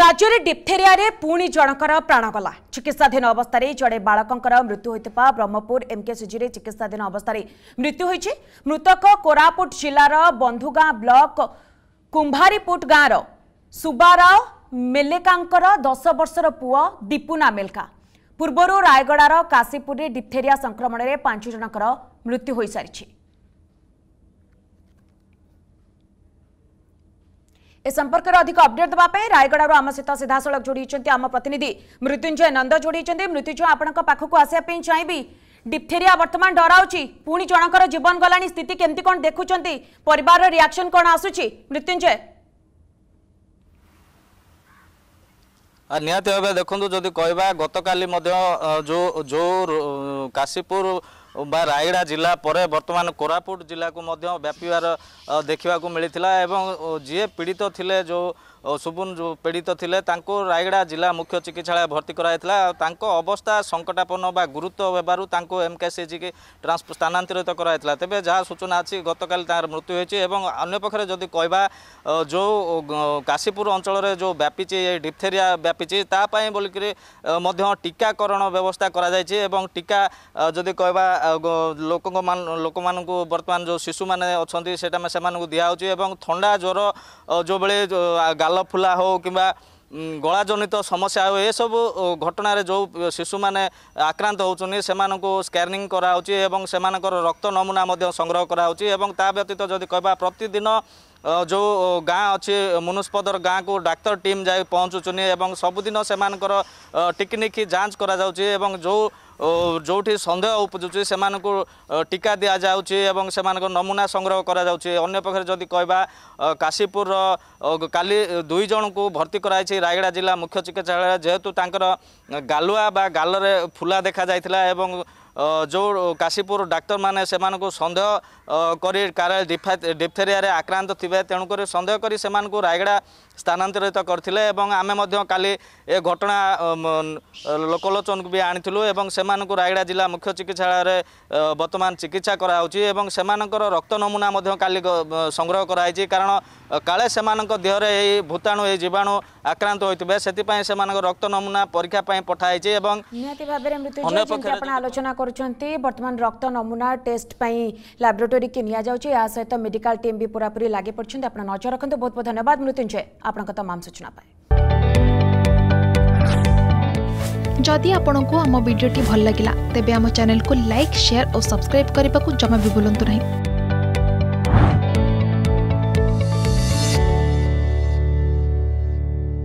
ରାଜ୍ୟରେ ଡିପ୍ଥେରିଆରେ ପୁଣି ଜଣଙ୍କର ପ୍ରାଣ ଗଲା ଚିକିତ୍ସାଧୀନ ଅବସ୍ଥାରେ ଜଣେ ବାଳକଙ୍କର ମୃତ୍ୟୁ ହୋଇଥିବା ବ୍ରହ୍ମପୁର ଏମ୍କେସିଜିରେ ଚିକିତ୍ସାଧୀନ ଅବସ୍ଥାରେ ମୃତ୍ୟୁ ହୋଇଛି ମୃତକ କୋରାପୁଟ ଜିଲ୍ଲାର ବନ୍ଧୁଗାଁ ବ୍ଲକ କୁମ୍ଭାରିପୁଟ ଗାଁର ସୁବାରାଓ ମେଲେକାଙ୍କର ଦଶ ବର୍ଷର ପୁଅ ଦୀପୁନା ମେଲକା ପୂର୍ବରୁ ରାୟଗଡ଼ାର କାଶୀପୁରରେ ଡିପ୍ଥେରିଆ ସଂକ୍ରମଣରେ ପାଞ୍ଚ ଜଣଙ୍କର ମୃତ୍ୟୁ ହୋଇସାରିଛି ए संपर्क अधिक अपडेट देवाई रायगड़ आम सहित सीधासल जोड़ी आम प्रतिनिधि मृत्युंजय नंद जोड़ मृत्युंजय आपण पाखक आसवाई चाहिए डिप्थेरिया बर्तमान डराऊँ पुणी जनकर जीवन गला स्थित केमती कौन देखुं पर रियाक्शन कौन आसूची मृत्युंजय हाँ, निहत भाव देखु जदि कह गतकाली जो जो काशीपुर বা ରାୟଗଡ଼ା ଜିଲ୍ଲା ପରେ ବର୍ତ୍ତମାନ କୋରାପୁଟ ଜିଲ୍ଲାକୁ ମଧ୍ୟ ବ୍ୟାପିବାର ଦେଖିବାକୁ ମିଳିଥିଲା ଏବଂ ଯିଏ ପୀଡ଼ିତ ଥିଲେ ଯେଉଁ ସୁବୁନ ଯେଉଁ ପୀଡ଼ିତ ଥିଲେ ତାଙ୍କୁ ରାୟଗଡ଼ା ଜିଲ୍ଲା ମୁଖ୍ୟ ଚିକିତ୍ସାଳୟ ଭର୍ତ୍ତି କରାଯାଇଥିଲା ତାଙ୍କ ଅବସ୍ଥା ସଙ୍କଟାପନ୍ନ ବା ଗୁରୁତ୍ୱ ହେବାରୁ ତାଙ୍କୁ ଏମ୍କେସିଜିକି ଟ୍ରାନ୍ସ ସ୍ଥାନାନ୍ତରିତ କରାଯାଇଥିଲା ତେବେ ଯାହା ସୂଚନା ଅଛି ଗତକାଲି ତାହାର ମୃତ୍ୟୁ ହୋଇଛି ଏବଂ ଅନ୍ୟ ପକ୍ଷରେ ଯଦି କହିବା ଯେଉଁ କାଶୀପୁର ଅଞ୍ଚଳରେ ଯେଉଁ ବ୍ୟାପିଛି ଏଇ ଡିପ୍ଥେରିଆ ବ୍ୟାପିଛି ତା ପାଇଁ ବୋଲିକିରି ମଧ୍ୟ ଟିକାକରଣ ବ୍ୟବସ୍ଥା କରାଯାଇଛି ଏବଂ ଟିକା ଯଦି କହିବା ଲୋକଙ୍କ ଲୋକମାନଙ୍କୁ ବର୍ତ୍ତମାନ ଯେଉଁ ଶିଶୁମାନେ ଅଛନ୍ତି ସେଇଟା ସେମାନଙ୍କୁ ଦିଆହେଉଛି ଏବଂ ଥଣ୍ଡା ଜ୍ୱର ଯେଉଁଭଳି ଗାଲ ଫୁଲା ହେଉ କିମ୍ବା ଗଳାଜନିତ ସମସ୍ୟା ହେଉ ଏସବୁ ଘଟଣାରେ ଯେଉଁ ଶିଶୁମାନେ ଆକ୍ରାନ୍ତ ହେଉଛନ୍ତି ସେମାନଙ୍କୁ ସ୍କାନିଂ କରାହେଉଛି ଏବଂ ସେମାନଙ୍କର ରକ୍ତ ନମୁନା ମଧ୍ୟ ସଂଗ୍ରହ କରାହେଉଛି ଏବଂ ତା ବ୍ୟତୀତ ଯଦି କହିବା ପ୍ରତିଦିନ ଯେଉଁ ଗାଁ ଅଛି ମୁନୁସ୍ପଦର ଗାଁକୁ ଡାକ୍ତର ଟିମ୍ ଯାଇ ପହଞ୍ଚୁଛନ୍ତି ଏବଂ ସବୁଦିନ ସେମାନଙ୍କର ଟିକିନିକି ଯାଞ୍ଚ କରାଯାଉଛି ଏବଂ ଯେଉଁ ଯେଉଁଠି ସନ୍ଦେହ ଉପୁଜୁଛି ସେମାନଙ୍କୁ ଟିକା ଦିଆଯାଉଛି ଏବଂ ସେମାନଙ୍କ ନମୁନା ସଂଗ୍ରହ କରାଯାଉଛି ଅନ୍ୟପକ୍ଷରେ ଯଦି କହିବା କାଶୀପୁରର କାଲି ଦୁଇ ଜଣଙ୍କୁ ଭର୍ତ୍ତି କରାଯାଇଛି ରାୟଗଡ଼ା ଜିଲ୍ଲା ମୁଖ୍ୟ ଚିକିତ୍ସାଳୟରେ ଯେହେତୁ ତାଙ୍କର ଗାଲୁଆ ବା ଗାଲରେ ଫୁଲା ଦେଖାଯାଇଥିଲା ଏବଂ ଯେଉଁ କାଶୀପୁର ଡାକ୍ତରମାନେ ସେମାନଙ୍କୁ ସନ୍ଦେହ କରି କାରେ ଡିଫେରିଆରେ ଆକ୍ରାନ୍ତ ଥିବେ ତେଣୁକରି ସନ୍ଦେହ କରି ସେମାନଙ୍କୁ ରାୟଗଡ଼ା ସ୍ଥାନାନ୍ତରିତ କରିଥିଲେ ଏବଂ ଆମେ ମଧ୍ୟ କାଲି ଏ ଘଟଣା ଲୋକଲୋଚନକୁ ବି ଆଣିଥିଲୁ ଏବଂ ସେମାନଙ୍କୁ ରାୟଗଡ଼ା ଜିଲ୍ଲା ମୁଖ୍ୟ ଚିକିତ୍ସାଳୟରେ ବର୍ତ୍ତମାନ ଚିକିତ୍ସା କରାହେଉଛି ଏବଂ ସେମାନଙ୍କର ରକ୍ତ ନମୁନା ମଧ୍ୟ କାଲି ସଂଗ୍ରହ କରାଯାଇଛି କାରଣ କାଳେ ସେମାନଙ୍କ ଦେହରେ ଏହି ଭୂତାଣୁ ଏହି ଜୀବାଣୁ ଆକ୍ରାନ୍ତ ହୋଇଥିବେ ସେଥିପାଇଁ ସେମାନଙ୍କ ରକ୍ତ ନମୁନା ପରୀକ୍ଷା ପାଇଁ ପଠାହେଇଛି ଏବଂ କରୁଛନ୍ତି ବର୍ତ୍ତମାନ ରକ୍ତ ନମୁନା ଟେଷ୍ଟ ପାଇଁ ଲାବୋରେଟୋରୀକି ନିଆଯାଉଛି ଏହା ସହିତ ମେଡିକାଲ ଟିମ୍ ବି ପୁରାପୁରି ଲାଗି ପଡ଼ିଛନ୍ତି ଆପଣ ନଜର ରଖନ୍ତୁ ବହୁତ ବହୁତ ଧନ୍ୟବାଦ ମୃତ୍ୟୁଞ୍ଜୟ ଆପଣଙ୍କ ତମାମ ସୂଚନା ପାଇଁ ଯଦି ଆପଣଙ୍କୁ ଆମ ଭିଡ଼ିଓଟି ଭଲ ଲାଗିଲା ତେବେ ଆମ ଚ୍ୟାନେଲକୁ ଲାଇକ୍ ସେୟାର ଓ ସବସ୍କ୍ରାଇବ୍ କରିବାକୁ ଜମା ବି ଭୁଲନ୍ତୁ ନାହିଁ